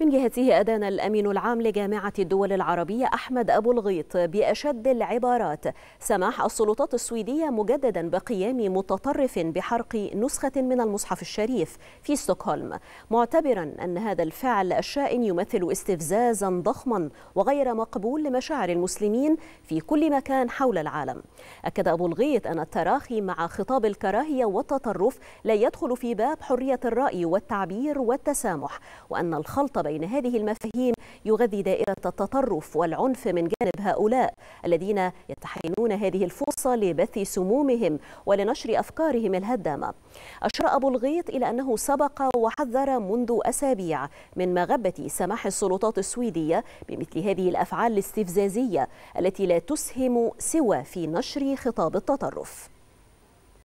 من جهته أدان الأمين العام لجامعة الدول العربية أحمد أبو الغيط بأشد العبارات سماح السلطات السويدية مجددا بقيام متطرف بحرق نسخة من المصحف الشريف في ستوكهولم معتبرا أن هذا الفعل الشائن يمثل استفزازا ضخما وغير مقبول لمشاعر المسلمين في كل مكان حول العالم أكد أبو الغيط أن التراخي مع خطاب الكراهية والتطرف لا يدخل في باب حرية الرأي والتعبير والتسامح وأن الخلط بين هذه المفاهيم يغذي دائرة التطرف والعنف من جانب هؤلاء الذين يتحينون هذه الفرصة لبث سمومهم ولنشر أفكارهم الهدامة أشار أبو الغيط إلى أنه سبق وحذر منذ أسابيع من مغبة سماح السلطات السويدية بمثل هذه الأفعال الاستفزازية التي لا تسهم سوى في نشر خطاب التطرف